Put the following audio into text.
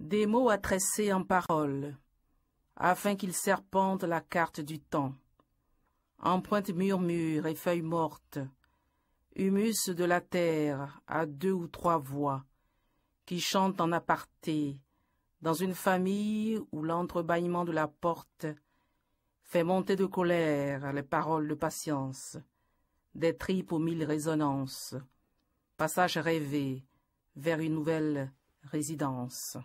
des mots à tresser en paroles, afin qu'ils serpentent la carte du temps. Empreinte murmure et feuilles mortes, humus de la terre à deux ou trois voix, qui chantent en aparté, dans une famille où l'entrebâillement de la porte fait monter de colère les paroles de patience, des tripes aux mille résonances, passage rêvé vers une nouvelle résidence.